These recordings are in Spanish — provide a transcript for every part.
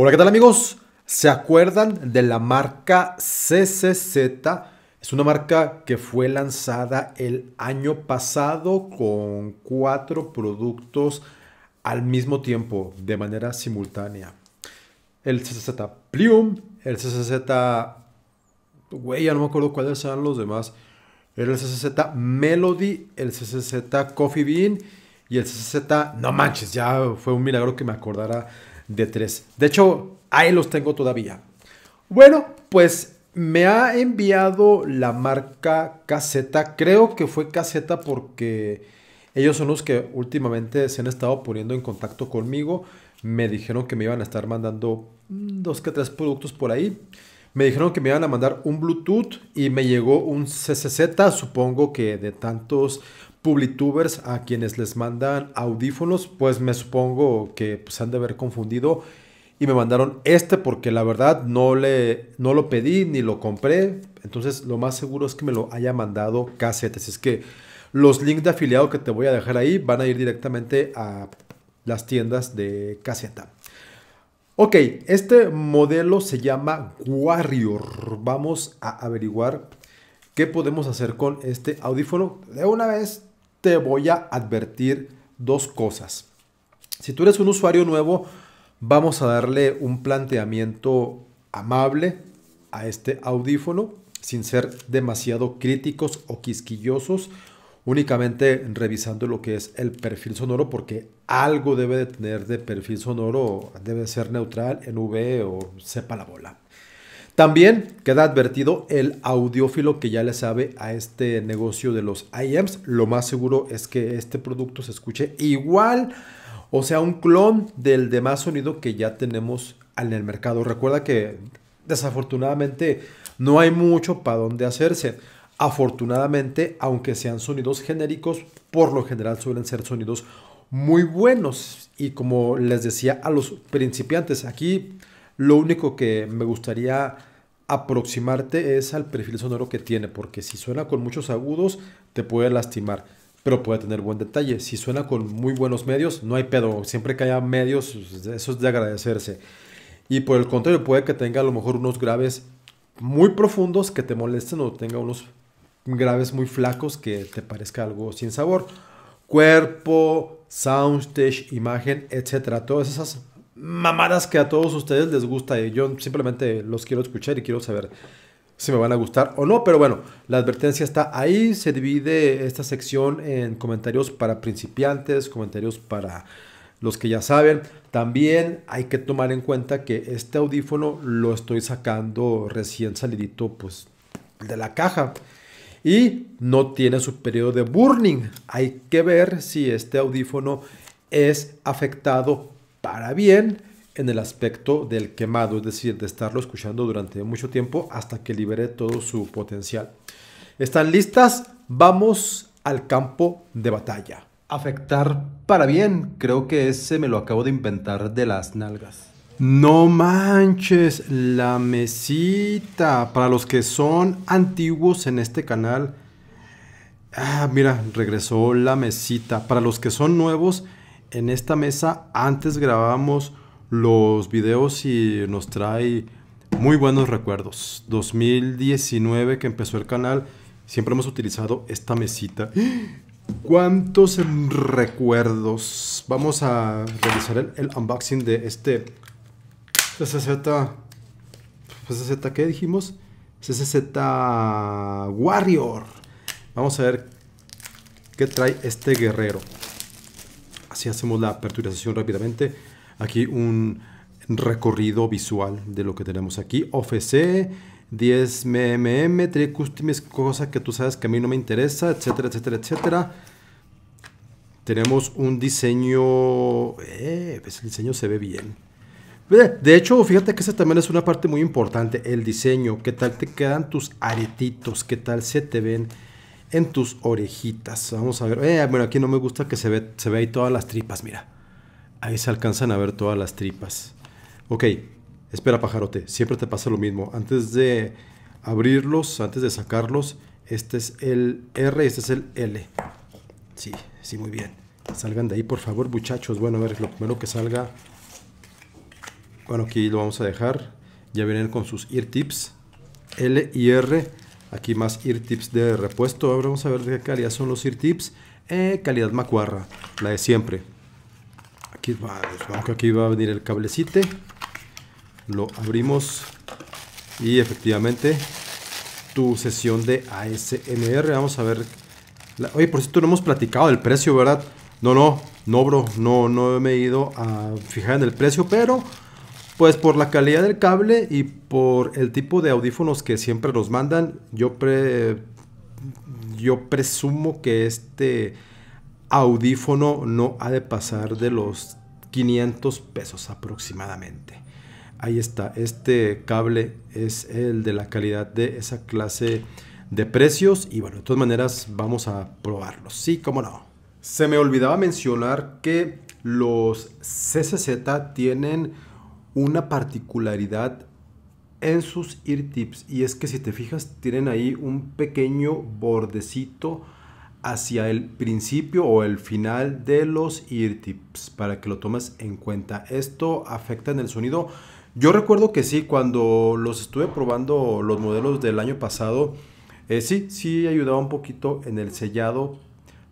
Hola, ¿qué tal amigos? ¿Se acuerdan de la marca CCZ? Es una marca que fue lanzada el año pasado con cuatro productos al mismo tiempo, de manera simultánea. El CCZ Plume, el CCZ... Güey, ya no me acuerdo cuáles eran los demás. Era el CCZ Melody, el CCZ Coffee Bean y el CCZ... No manches, ya fue un milagro que me acordara de tres. De hecho, ahí los tengo todavía. Bueno, pues me ha enviado la marca Caseta. Creo que fue Caseta porque ellos son los que últimamente se han estado poniendo en contacto conmigo. Me dijeron que me iban a estar mandando dos que tres productos por ahí. Me dijeron que me iban a mandar un Bluetooth y me llegó un CCZ, supongo que de tantos publitubers a quienes les mandan audífonos, pues me supongo que pues, han de haber confundido y me mandaron este porque la verdad no, le, no lo pedí ni lo compré. Entonces lo más seguro es que me lo haya mandado Caseta Así es que los links de afiliado que te voy a dejar ahí van a ir directamente a las tiendas de Caseta. Ok, este modelo se llama Warrior. Vamos a averiguar qué podemos hacer con este audífono. De una vez te voy a advertir dos cosas. Si tú eres un usuario nuevo, vamos a darle un planteamiento amable a este audífono, sin ser demasiado críticos o quisquillosos, únicamente revisando lo que es el perfil sonoro, porque algo debe de tener de perfil sonoro, debe ser neutral en V o sepa la bola. También queda advertido el audiófilo que ya le sabe a este negocio de los IMs. Lo más seguro es que este producto se escuche igual, o sea, un clon del demás sonido que ya tenemos en el mercado. Recuerda que desafortunadamente no hay mucho para dónde hacerse. Afortunadamente, aunque sean sonidos genéricos, por lo general suelen ser sonidos muy buenos. Y como les decía a los principiantes, aquí lo único que me gustaría aproximarte es al perfil sonoro que tiene, porque si suena con muchos agudos te puede lastimar, pero puede tener buen detalle. Si suena con muy buenos medios, no hay pedo, siempre que haya medios, eso es de agradecerse. Y por el contrario, puede que tenga a lo mejor unos graves muy profundos que te molesten o tenga unos graves muy flacos que te parezca algo sin sabor. Cuerpo, soundstage, imagen, etcétera. Todas esas mamadas que a todos ustedes les gusta. Y yo simplemente los quiero escuchar y quiero saber si me van a gustar o no. Pero bueno, la advertencia está ahí. Se divide esta sección en comentarios para principiantes, comentarios para los que ya saben. También hay que tomar en cuenta que este audífono lo estoy sacando recién salidito pues, de la caja. Y no tiene su periodo de burning. Hay que ver si este audífono es afectado para bien en el aspecto del quemado, es decir, de estarlo escuchando durante mucho tiempo hasta que libere todo su potencial. ¿Están listas? Vamos al campo de batalla. Afectar para bien, creo que ese me lo acabo de inventar de las nalgas. No manches, la mesita. Para los que son antiguos en este canal, Ah, mira, regresó la mesita. Para los que son nuevos, en esta mesa antes grabamos los videos y nos trae muy buenos recuerdos. 2019 que empezó el canal, siempre hemos utilizado esta mesita. ¿Cuántos recuerdos? Vamos a realizar el, unboxing de este CCZ... Cz qué dijimos? CCZ Warrior. Vamos a ver qué trae este guerrero si hacemos la apertura rápidamente. Aquí un recorrido visual de lo que tenemos aquí. OFC, 10 mm tres cosas que tú sabes que a mí no me interesa, etcétera, etcétera, etcétera. Tenemos un diseño... Eh, pues el diseño se ve bien. Eh, de hecho, fíjate que esa también es una parte muy importante, el diseño. ¿Qué tal te quedan tus aretitos? ¿Qué tal se te ven? en tus orejitas. Vamos a ver. Eh, bueno, aquí no me gusta que se ve, se ve ahí todas las tripas, mira. Ahí se alcanzan a ver todas las tripas. Ok, espera pajarote, siempre te pasa lo mismo. Antes de abrirlos, antes de sacarlos, este es el R y este es el L. Sí, sí, muy bien. Salgan de ahí, por favor, muchachos. Bueno, a ver, lo primero que salga... Bueno, aquí lo vamos a dejar. Ya vienen con sus ear tips. L y R Aquí más ear tips de repuesto. Ahora vamos a ver de qué calidad son los ear tips. Eh, calidad macuarra, la de siempre. Aquí va, aquí va a venir el cablecito, Lo abrimos y efectivamente tu sesión de ASMR. Vamos a ver. oye, por cierto, no hemos platicado del precio, ¿verdad? No, no, no, bro, no, no me he ido a fijar en el precio, pero pues por la calidad del cable y por el tipo de audífonos que siempre nos mandan, yo, yo presumo que este audífono no ha de pasar de los 500 pesos aproximadamente. Ahí está, este cable es el de la calidad de esa clase de precios y bueno, de todas maneras vamos a probarlo, sí, como no. Se me olvidaba mencionar que los CCZ tienen una particularidad en sus ear tips y es que si te fijas tienen ahí un pequeño bordecito hacia el principio o el final de los ear tips para que lo tomes en cuenta esto afecta en el sonido yo recuerdo que sí cuando los estuve probando los modelos del año pasado eh, sí sí ayudaba un poquito en el sellado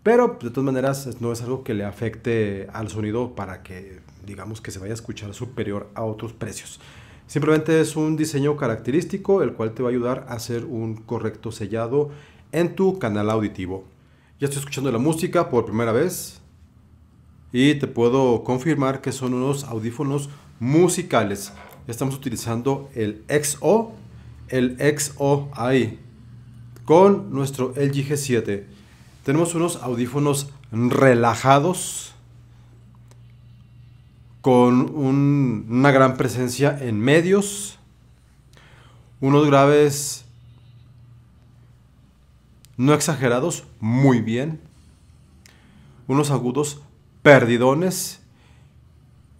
pero de todas maneras no es algo que le afecte al sonido para que digamos que se vaya a escuchar superior a otros precios. Simplemente es un diseño característico el cual te va a ayudar a hacer un correcto sellado en tu canal auditivo. Ya estoy escuchando la música por primera vez y te puedo confirmar que son unos audífonos musicales. Estamos utilizando el XO, el XOI con nuestro LG G7. Tenemos unos audífonos relajados con una gran presencia en medios, unos graves no exagerados, muy bien, unos agudos perdidones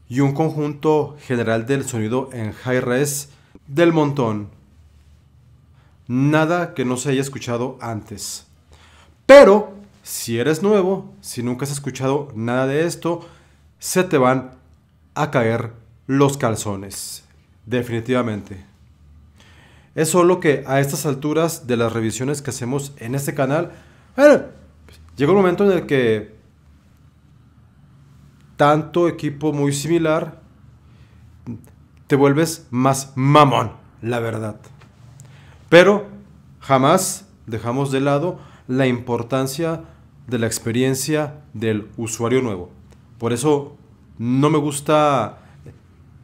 y un conjunto general del sonido en high res del montón. Nada que no se haya escuchado antes. Pero si eres nuevo, si nunca has escuchado nada de esto, se te van a caer los calzones. Definitivamente. Es solo que a estas alturas de las revisiones que hacemos en este canal, llega un momento en el que tanto equipo muy similar, te vuelves más mamón, la verdad. Pero jamás dejamos de lado la importancia de la experiencia del usuario nuevo. Por eso no me gusta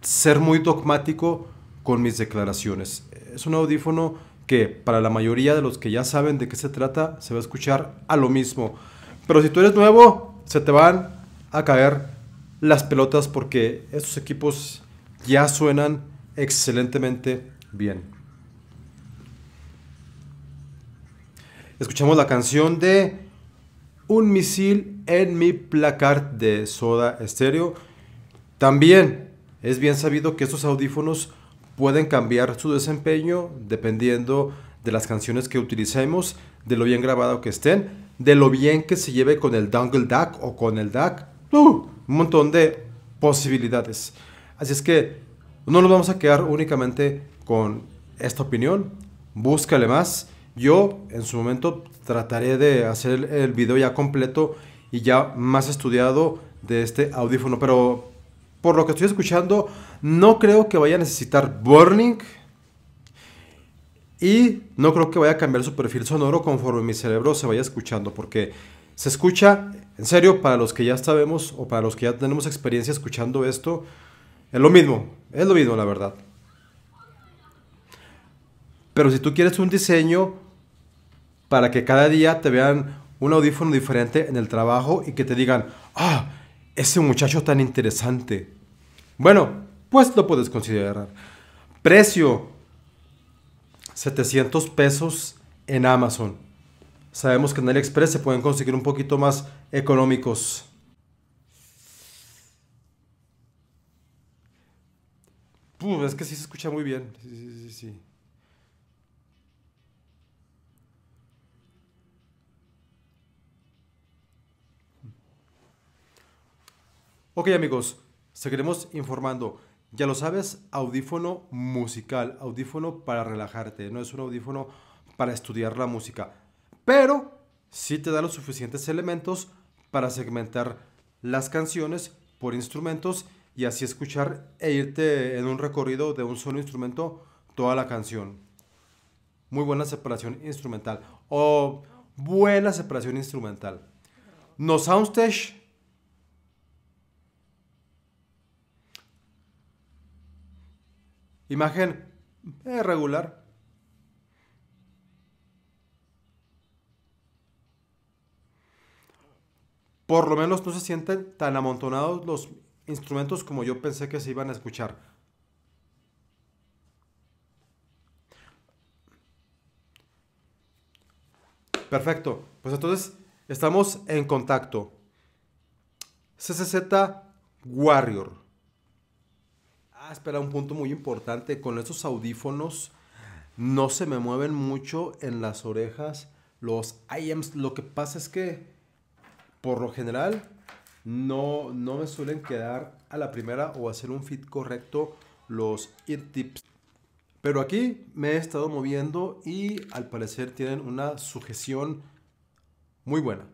ser muy dogmático con mis declaraciones. Es un audífono que para la mayoría de los que ya saben de qué se trata se va a escuchar a lo mismo. Pero si tú eres nuevo, se te van a caer las pelotas porque estos equipos ya suenan excelentemente bien. Escuchamos la canción de Un misil en mi placard de Soda Stereo. También es bien sabido que estos audífonos pueden cambiar su desempeño dependiendo de las canciones que utilicemos, de lo bien grabado que estén, de lo bien que se lleve con el Dongle DAC o con el DAC. ¡Uh! un montón de posibilidades. Así es que no nos vamos a quedar únicamente con esta opinión. Búscale más. Yo en su momento trataré de hacer el video ya completo y ya más estudiado de este audífono, pero por lo que estoy escuchando, no creo que vaya a necesitar burning y no creo que vaya a cambiar su perfil sonoro conforme mi cerebro se vaya escuchando, porque se escucha, en serio, para los que ya sabemos o para los que ya tenemos experiencia escuchando esto, es lo mismo, es lo mismo la verdad. Pero si tú quieres un diseño para que cada día te vean un audífono diferente en el trabajo y que te digan, ah, ese muchacho tan interesante. Bueno, pues lo puedes considerar. Precio, 700 pesos en Amazon. Sabemos que en AliExpress se pueden conseguir un poquito más económicos. es que sí se escucha muy bien. Sí, sí, sí, sí. Ok amigos, seguiremos informando. Ya lo sabes, audífono musical, audífono para relajarte, no es un audífono para estudiar la música, pero sí te da los suficientes elementos para segmentar las canciones por instrumentos y así escuchar e irte en un recorrido de un solo instrumento toda la canción. Muy buena separación instrumental o buena separación instrumental. No soundstage Imagen eh, regular. Por lo menos no se sienten tan amontonados los instrumentos como yo pensé que se iban a escuchar. Perfecto. Pues entonces estamos en contacto. CCZ Warrior espera, un punto muy importante. Con estos audífonos no se me mueven mucho en las orejas los IMs. Lo que pasa es que, por lo general, no, no me suelen quedar a la primera o hacer un fit correcto los ear tips. Pero aquí me he estado moviendo y al parecer tienen una sujeción muy buena.